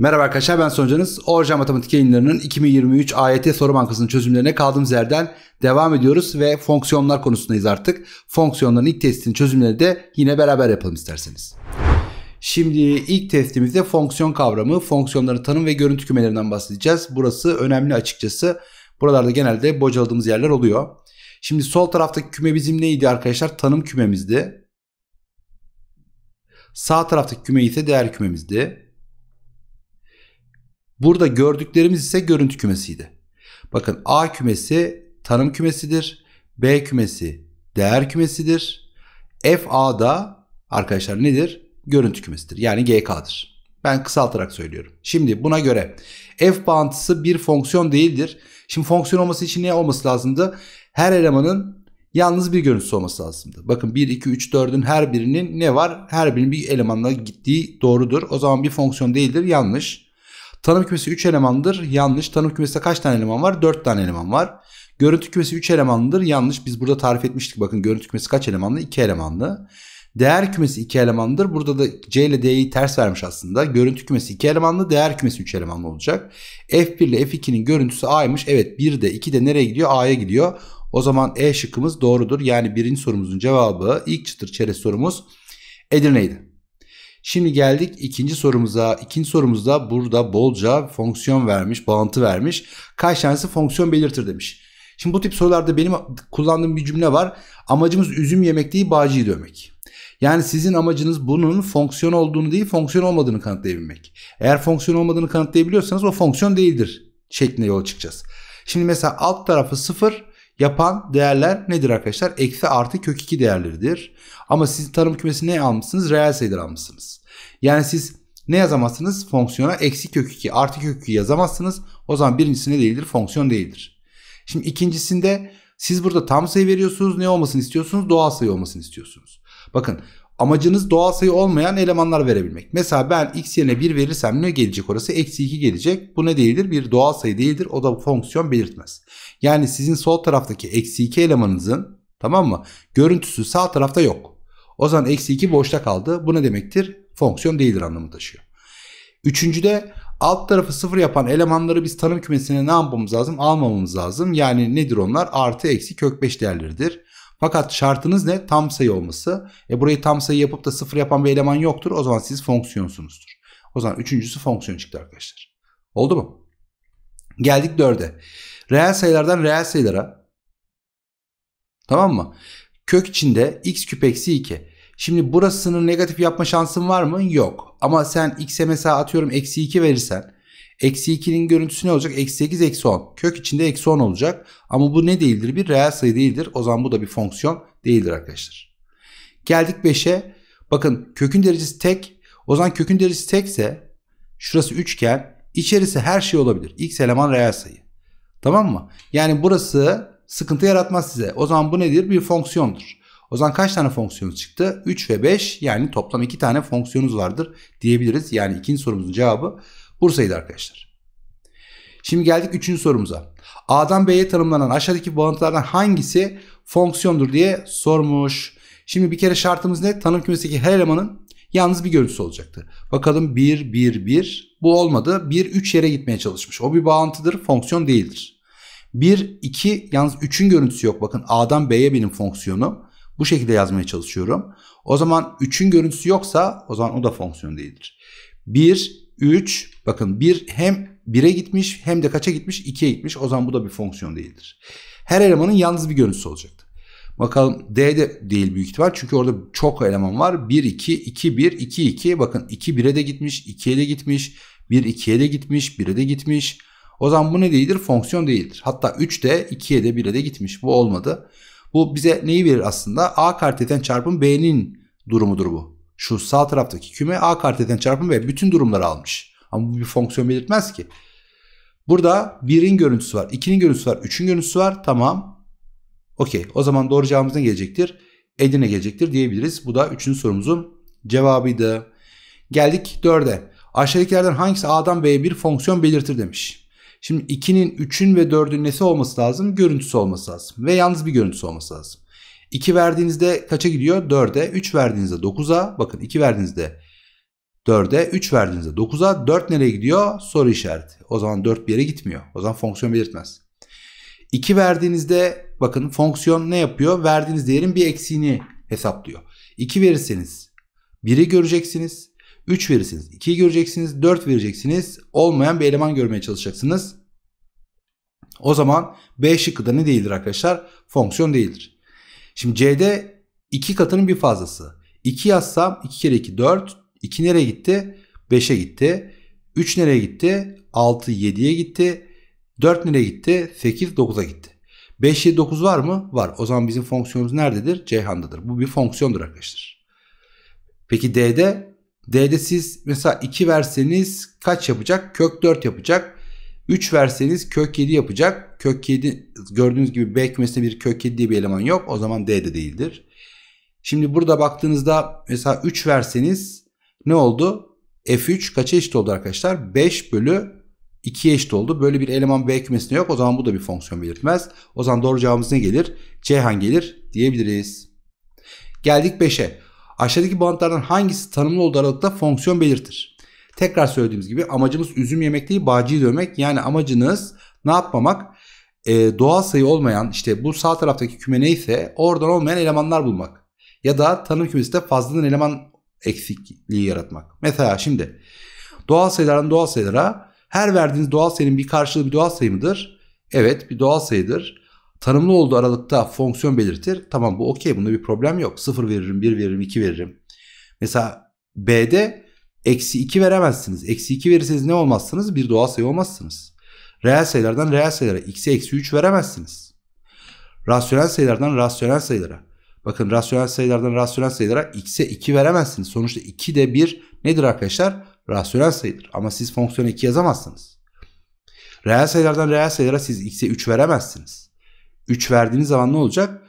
Merhaba arkadaşlar ben Soncanız. Orca Matematik yayınlarının 2023 AYT soru bankasının çözümlerine kaldığımız yerden devam ediyoruz ve fonksiyonlar konusundayız artık. Fonksiyonların ilk testinin çözümlerini de yine beraber yapalım isterseniz. Şimdi ilk testimizde fonksiyon kavramı, fonksiyonların tanım ve görüntü kümelerinden bahsedeceğiz. Burası önemli açıkçası. Buralarda genelde bocaladığımız yerler oluyor. Şimdi sol taraftaki küme bizim neydi arkadaşlar? Tanım kümemizdi. Sağ taraftaki küme ise değer kümemizdi. Burada gördüklerimiz ise görüntü kümesiydi. Bakın A kümesi tanım kümesidir. B kümesi değer kümesidir. f A da arkadaşlar nedir? Görüntü kümesidir. Yani GK'dır. Ben kısaltarak söylüyorum. Şimdi buna göre f bağıntısı bir fonksiyon değildir. Şimdi fonksiyon olması için ne olması lazımdı? Her elemanın yalnız bir görüntüsü olması lazımdı. Bakın 1, 2, 3, 4'ün her birinin ne var? Her birinin bir elemanla gittiği doğrudur. O zaman bir fonksiyon değildir. Yanlış. Tanım kümesi 3 elemandır. Yanlış. Tanım kümesinde kaç tane eleman var? 4 tane eleman var. Görüntü kümesi 3 elemandır. Yanlış. Biz burada tarif etmiştik. Bakın görüntü kümesi kaç elemandı? 2 elemandı. Değer kümesi 2 elemandır. Burada da C ile D'yi ters vermiş aslında. Görüntü kümesi 2 elemanlı, değer kümesi 3 elemanlı olacak. F1 ile F2'nin görüntüsü A'ymış. Evet 1 de 2 de nereye gidiyor? A'ya gidiyor. O zaman E şıkkımız doğrudur. Yani birinci sorumuzun cevabı ilk çıtır çerez sorumuz Edirne'ydi. Şimdi geldik ikinci sorumuza. İkinci sorumuzda burada bolca fonksiyon vermiş, bağıntı vermiş. Kaç tanesi fonksiyon belirtir demiş. Şimdi bu tip sorularda benim kullandığım bir cümle var. Amacımız üzüm yemek değil bağcıyı dövmek. Yani sizin amacınız bunun fonksiyon olduğunu değil fonksiyon olmadığını kanıtlayabilmek. Eğer fonksiyon olmadığını kanıtlayabiliyorsanız o fonksiyon değildir şeklinde yola çıkacağız. Şimdi mesela alt tarafı sıfır yapan değerler nedir arkadaşlar? Eksi artı kök 2 değerleridir. Ama siz tarım kümesi ne almışsınız? Reel sayılar almışsınız. Yani siz ne yazamazsınız? Fonksiyona eksi kök 2 artı kök 2 yazamazsınız. O zaman birincisi ne değildir? Fonksiyon değildir. Şimdi ikincisinde siz burada tam sayı veriyorsunuz. Ne olmasını istiyorsunuz? Doğal sayı olmasını istiyorsunuz. Bakın amacınız doğal sayı olmayan elemanlar verebilmek. Mesela ben x yerine 1 verirsem ne gelecek orası? Eksi 2 gelecek. Bu ne değildir? Bir doğal sayı değildir. O da fonksiyon belirtmez. Yani sizin sol taraftaki eksi 2 elemanınızın tamam mı? Görüntüsü sağ tarafta yok. O zaman eksi 2 boşta kaldı. Bu ne demektir? Fonksiyon değildir anlamı taşıyor. Üçüncüde alt tarafı sıfır yapan elemanları biz tanım kümesine ne yapmamız lazım? Almamamız lazım. Yani nedir onlar? Artı eksi kök 5 değerleridir. Fakat şartınız ne? Tam sayı olması. E burayı tam sayı yapıp da sıfır yapan bir eleman yoktur. O zaman siz fonksiyonsunuzdur. O zaman üçüncüsü fonksiyon çıktı arkadaşlar. Oldu mu? Geldik dörde. Reel sayılardan reel sayılara. Tamam mı? Kök içinde x küp eksi 2. Şimdi burasını negatif yapma şansın var mı? Yok. Ama sen x'e mesela atıyorum eksi 2 verirsen Eksi 2'nin görüntüsü ne olacak? Eksi 8 eksi 10. Kök içinde eksi 10 olacak. Ama bu ne değildir? Bir reel sayı değildir. O zaman bu da bir fonksiyon değildir arkadaşlar. Geldik 5'e. Bakın kökün derecesi tek. O zaman kökün derecesi tekse şurası üçgen. içerisi her şey olabilir. X eleman reel sayı. Tamam mı? Yani burası sıkıntı yaratmaz size. O zaman bu nedir? Bir fonksiyondur. O zaman kaç tane fonksiyonuz çıktı? 3 ve 5 yani toplam 2 tane fonksiyonuz vardır diyebiliriz. Yani ikinci sorumuzun cevabı Bursa'ydı arkadaşlar. Şimdi geldik üçüncü sorumuza. A'dan B'ye tanımlanan aşağıdaki bağıntılardan hangisi fonksiyondur diye sormuş. Şimdi bir kere şartımız ne? Tanım kümesindeki her elemanın yalnız bir görüntüsü olacaktı. Bakalım 1, 1, 1. Bu olmadı. 1, 3 yere gitmeye çalışmış. O bir bağıntıdır, fonksiyon değildir. 1, 2, yalnız 3'ün görüntüsü yok. Bakın A'dan B'ye benim fonksiyonu Bu şekilde yazmaya çalışıyorum. O zaman 3'ün görüntüsü yoksa o zaman o da fonksiyon değildir. 1, 3 bakın bir hem 1'e gitmiş hem de kaça gitmiş 2'ye gitmiş. O zaman bu da bir fonksiyon değildir. Her elemanın yalnız bir görüntüsü olacaktı. Bakalım D de değil büyük ihtimal. Çünkü orada çok eleman var. 1, 2, 2, 1, 2, 2. Bakın 2, 1'e de gitmiş. 2'ye de gitmiş. 1, 2'ye de gitmiş. 1'e de gitmiş. O zaman bu ne değildir? Fonksiyon değildir. Hatta 3 de 2'ye de 1'e de gitmiş. Bu olmadı. Bu bize neyi verir aslında? A kart çarpım B'nin durumudur bu. Şu sağ taraftaki küme A karteden çarpım ve bütün durumları almış. Ama bu bir fonksiyon belirtmez ki. Burada 1'in görüntüsü var, 2'nin görüntüsü var, 3'ün görüntüsü var. Tamam. Okey. O zaman doğru cevabımız ne gelecektir? Edirne gelecektir diyebiliriz. Bu da 3. sorumuzun cevabıydı. Geldik 4'e. Aşağıdakilerden hangisi A'dan B'ye bir fonksiyon belirtir demiş. Şimdi 2'nin 3'ün ve 4'ün nesi olması lazım? Görüntüsü olması lazım. Ve yalnız bir görüntüsü olması lazım. 2 verdiğinizde kaça gidiyor? 4'e. 3 verdiğinizde 9'a. Bakın 2 verdiğinizde 4'e. 3 verdiğinizde 9'a. 4 nereye gidiyor? Soru işareti. O zaman 4 bir yere gitmiyor. O zaman fonksiyon belirtmez. 2 verdiğinizde bakın fonksiyon ne yapıyor? Verdiğiniz değerin bir eksiğini hesaplıyor. 2 verirseniz 1'i göreceksiniz. 3 verirsiniz 2'yi göreceksiniz. 4 vereceksiniz. Olmayan bir eleman görmeye çalışacaksınız. O zaman B şıkkı da ne değildir arkadaşlar? Fonksiyon değildir. Şimdi C'de 2 katının bir fazlası. 2 yazsam 2 kere 2 4. 2 nereye gitti? 5'e gitti. 3 nereye gitti? 6 7'ye gitti. 4 nereye gitti? 8 9'a gitti. 5 7 9 var mı? Var. O zaman bizim fonksiyonumuz nerededir? Ceyhan'dadır. Bu bir fonksiyondur arkadaşlar. Peki D'de D'de siz mesela 2 verseniz kaç yapacak? Kök 4 yapacak. 3 verseniz kök 7 yapacak. Kök 7 gördüğünüz gibi B kümesinde bir kök 7 diye bir eleman yok. O zaman D de değildir. Şimdi burada baktığınızda mesela 3 verseniz ne oldu? F3 kaça eşit oldu arkadaşlar? 5 bölü 2'ye eşit oldu. Böyle bir eleman B kümesinde yok. O zaman bu da bir fonksiyon belirtmez. O zaman doğru cevabımız ne gelir? Ceyhan gelir diyebiliriz. Geldik 5'e. Aşağıdaki bantlardan hangisi tanımlı olduğu aralıkta fonksiyon belirtir? Tekrar söylediğimiz gibi amacımız üzüm yemek değil bağcıyı dövmek. Yani amacınız ne yapmamak? E, doğal sayı olmayan işte bu sağ taraftaki küme neyse oradan olmayan elemanlar bulmak. Ya da tanım kümesinde fazladan eleman eksikliği yaratmak. Mesela şimdi doğal sayılardan doğal sayılara her verdiğiniz doğal sayının bir karşılığı bir doğal sayı mıdır? Evet bir doğal sayıdır. Tanımlı olduğu aralıkta fonksiyon belirtir. Tamam bu okey bunda bir problem yok. 0 veririm, 1 veririm, 2 veririm. Mesela B'de Eksi 2 veremezsiniz. Eksi 2 verirseniz ne olmazsınız? Bir doğal sayı olmazsınız. Reel sayılardan reel sayılara x'e eksi 3 veremezsiniz. Rasyonel sayılardan rasyonel sayılara. Bakın rasyonel sayılardan rasyonel sayılara x'e 2 veremezsiniz. Sonuçta 2 de 1 nedir arkadaşlar? Rasyonel sayıdır. Ama siz fonksiyona 2 yazamazsınız. Reel sayılardan reel sayılara siz x'e 3 veremezsiniz. 3 verdiğiniz zaman ne olacak?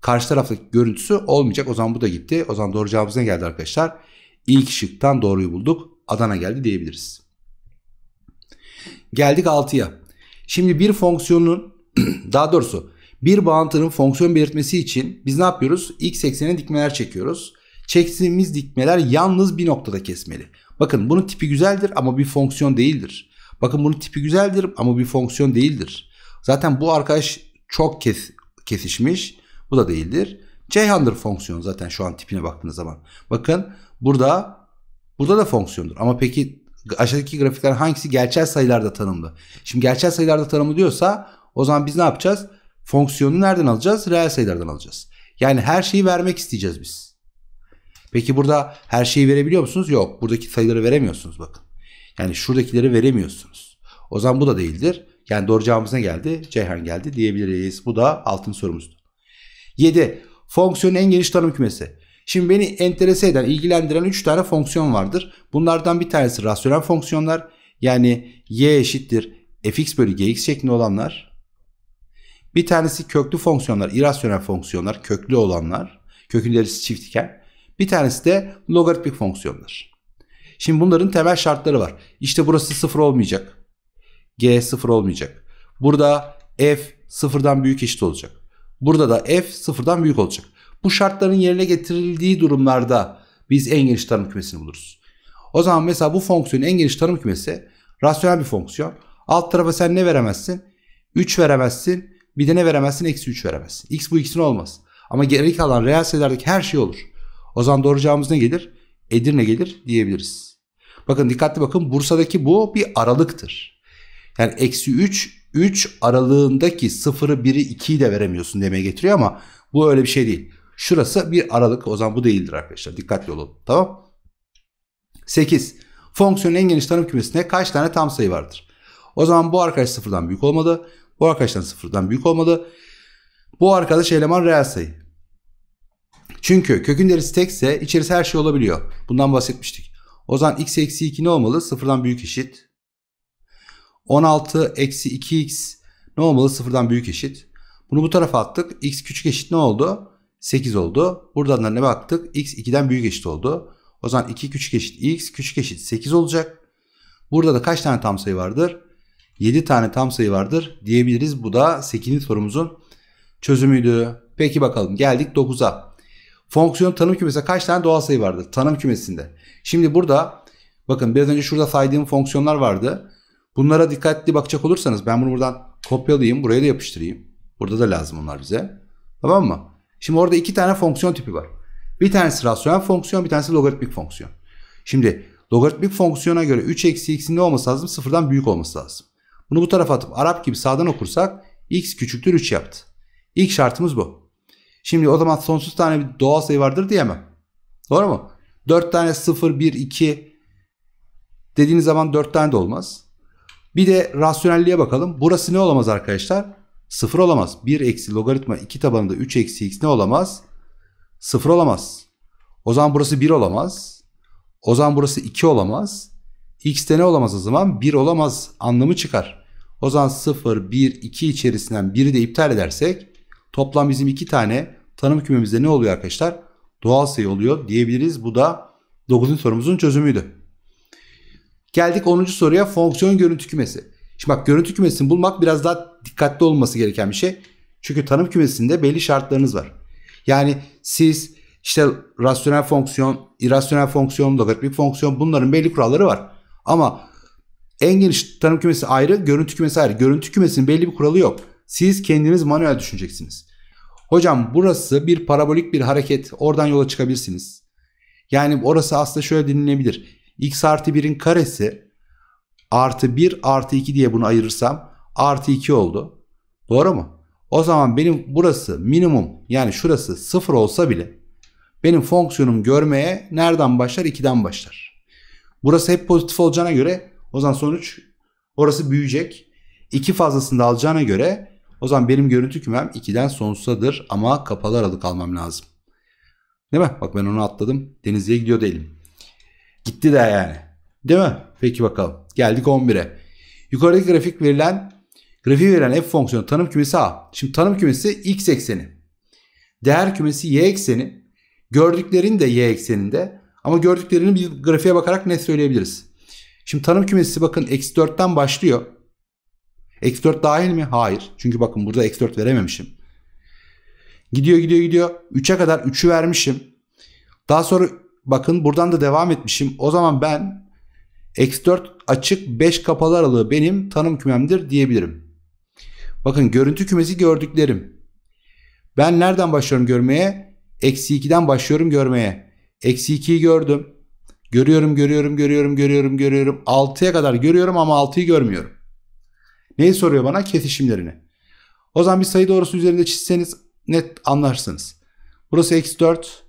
Karşı taraftaki görüntüsü olmayacak. O zaman bu da gitti. O zaman doğru cevabımız ne geldi arkadaşlar? İlk şıktan doğruyu bulduk. Adana geldi diyebiliriz. Geldik 6'ya. Şimdi bir fonksiyonun daha doğrusu bir bağıntının fonksiyon belirtmesi için biz ne yapıyoruz? X eksenine dikmeler çekiyoruz. Çektiğimiz dikmeler yalnız bir noktada kesmeli. Bakın bunun tipi güzeldir ama bir fonksiyon değildir. Bakın bunun tipi güzeldir ama bir fonksiyon değildir. Zaten bu arkadaş çok kes, kesişmiş. Bu da değildir. Ceyhan'dır fonksiyon zaten şu an tipine baktığınız zaman. Bakın Burada burada da fonksiyondur. Ama peki aşağıdaki grafikler hangisi gerçel sayılarda tanımlı? Şimdi gerçel sayılarda tanımlı diyorsa o zaman biz ne yapacağız? Fonksiyonu nereden alacağız? Reel sayılardan alacağız. Yani her şeyi vermek isteyeceğiz biz. Peki burada her şeyi verebiliyor musunuz? Yok. Buradaki sayıları veremiyorsunuz bakın. Yani şuradakileri veremiyorsunuz. O zaman bu da değildir. Yani doğru cevabımız ne geldi? Ceyhan geldi diyebiliriz. Bu da altın sorumuzdu. 7. Fonksiyonun en geniş tanım kümesi. Şimdi beni enterese eden, ilgilendiren 3 tane fonksiyon vardır. Bunlardan bir tanesi rasyonel fonksiyonlar. Yani y eşittir fx bölü gx şeklinde olanlar. Bir tanesi köklü fonksiyonlar, irasyonel fonksiyonlar, köklü olanlar. Kökün derisi çift iken. Bir tanesi de logaritmik fonksiyonlar. Şimdi bunların temel şartları var. İşte burası sıfır olmayacak. G sıfır olmayacak. Burada f sıfırdan büyük eşit olacak. Burada da f sıfırdan büyük olacak. Bu şartların yerine getirildiği durumlarda biz en geniş tanım kümesini buluruz. O zaman mesela bu fonksiyonun en geniş tanım kümesi rasyonel bir fonksiyon. Alt tarafa sen ne veremezsin? 3 veremezsin. Bir de ne veremezsin? Eksi 3 veremezsin. X bu ikisini olmaz. Ama geri kalan reel sayılardaki her şey olur. O zaman doğru cevabımız ne gelir? Edirne gelir diyebiliriz. Bakın dikkatli bakın Bursa'daki bu bir aralıktır. Yani eksi 3, 3 aralığındaki 0'ı 1'i 2'yi de veremiyorsun demeye getiriyor ama bu öyle bir şey değil. Şurası bir aralık. O zaman bu değildir arkadaşlar. Dikkatli olun, Tamam. 8. Fonksiyonun en geniş tanım kümesinde kaç tane tam sayı vardır? O zaman bu arkadaş sıfırdan büyük olmalı. Bu arkadaştan sıfırdan büyük olmalı. Bu arkadaş eleman reel sayı. Çünkü kökün derisi tekse içerisi her şey olabiliyor. Bundan bahsetmiştik. O zaman x eksi 2 ne olmalı? Sıfırdan büyük eşit. 16 eksi 2x ne olmalı? Sıfırdan büyük eşit. Bunu bu tarafa attık. x küçük eşit ne oldu? 8 oldu. Buradan da ne baktık? X 2'den büyük eşit oldu. O zaman 2 küçük eşit X küçük eşit 8 olacak. Burada da kaç tane tam sayı vardır? 7 tane tam sayı vardır diyebiliriz. Bu da 8. sorumuzun çözümüydü. Peki bakalım geldik 9'a. Fonksiyon tanım kümesinde kaç tane doğal sayı vardır? Tanım kümesinde. Şimdi burada bakın biraz önce şurada saydığım fonksiyonlar vardı. Bunlara dikkatli bakacak olursanız ben bunu buradan kopyalayayım. Buraya da yapıştırayım. Burada da lazım onlar bize. Tamam mı? Şimdi orada iki tane fonksiyon tipi var. Bir tanesi rasyonel fonksiyon, bir tanesi logaritmik fonksiyon. Şimdi logaritmik fonksiyona göre 3 eksi x'in ne olması lazım? Sıfırdan büyük olması lazım. Bunu bu tarafa atıp Arap gibi sağdan okursak x küçüktür 3 yaptı. İlk şartımız bu. Şimdi o zaman sonsuz tane bir doğal sayı vardır diyemem. Doğru mu? 4 tane 0, 1, 2 dediğiniz zaman 4 tane de olmaz. Bir de rasyonelliğe bakalım. Burası ne olamaz arkadaşlar? Sıfır olamaz. 1 eksi logaritma 2 tabanında 3 eksi x ne olamaz? Sıfır olamaz. O zaman burası 1 olamaz. O zaman burası 2 olamaz. X de ne olamaz o zaman? 1 olamaz anlamı çıkar. O zaman 0, 1, 2 içerisinden biri de iptal edersek toplam bizim iki tane tanım kümemizde ne oluyor arkadaşlar? Doğal sayı oluyor diyebiliriz. Bu da 9. sorumuzun çözümüydü. Geldik 10. soruya fonksiyon görüntü kümesi. Şimdi bak görüntü kümesini bulmak biraz daha dikkatli olması gereken bir şey. Çünkü tanım kümesinde belli şartlarınız var. Yani siz işte rasyonel fonksiyon, irasyonel fonksiyon, logaritmik fonksiyon bunların belli kuralları var. Ama en geniş tanım kümesi ayrı, görüntü kümesi ayrı. Görüntü kümesinin belli bir kuralı yok. Siz kendiniz manuel düşüneceksiniz. Hocam burası bir parabolik bir hareket. Oradan yola çıkabilirsiniz. Yani orası aslında şöyle dinlenebilir. x artı 1'in karesi artı 1 artı 2 diye bunu ayırırsam artı 2 oldu. Doğru mu? O zaman benim burası minimum yani şurası 0 olsa bile benim fonksiyonum görmeye nereden başlar? 2'den başlar. Burası hep pozitif olacağına göre o zaman sonuç orası büyüyecek. 2 fazlasını da alacağına göre o zaman benim görüntü kümem 2'den sonsuzadır ama kapalı aralık almam lazım. Değil mi? Bak ben onu atladım. Denizli'ye gidiyor değilim. Gitti de yani. Değil mi? Peki bakalım. Geldik 11'e. Yukarıdaki grafik verilen grafiği verilen f fonksiyonu tanım kümesi A. Şimdi tanım kümesi x ekseni. Değer kümesi y ekseni. Gördüklerin de y ekseninde. Ama gördüklerini bir grafiğe bakarak ne söyleyebiliriz. Şimdi tanım kümesi bakın eksi 4'ten başlıyor. Eksi 4 dahil mi? Hayır. Çünkü bakın burada eksi 4 verememişim. Gidiyor gidiyor gidiyor. 3'e kadar 3'ü vermişim. Daha sonra bakın buradan da devam etmişim. O zaman ben X4 açık 5 kapalı aralığı benim tanım kümemdir diyebilirim. Bakın görüntü kümesi gördüklerim. Ben nereden başlıyorum görmeye? Eksi 2'den başlıyorum görmeye. Eksi 2'yi gördüm. Görüyorum, görüyorum, görüyorum, görüyorum, görüyorum. 6'ya kadar görüyorum ama 6'yı görmüyorum. Neyi soruyor bana? Kesişimlerini. O zaman bir sayı doğrusu üzerinde çizseniz net anlarsınız. Burası eksi 4.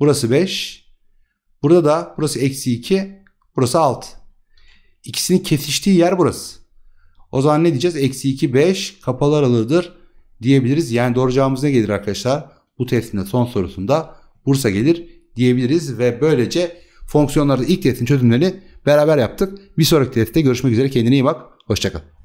Burası 5. Burada da burası eksi 2. Burası 6. İkisinin kesiştiği yer burası. O zaman ne diyeceğiz? Eksi 2, 5 kapalı aralığıdır diyebiliriz. Yani doğru cevabımız ne gelir arkadaşlar? Bu testin son sorusunda Bursa gelir diyebiliriz. Ve böylece fonksiyonlarda ilk testin çözümlerini beraber yaptık. Bir sonraki testte görüşmek üzere. Kendine iyi bak. Hoşçakal.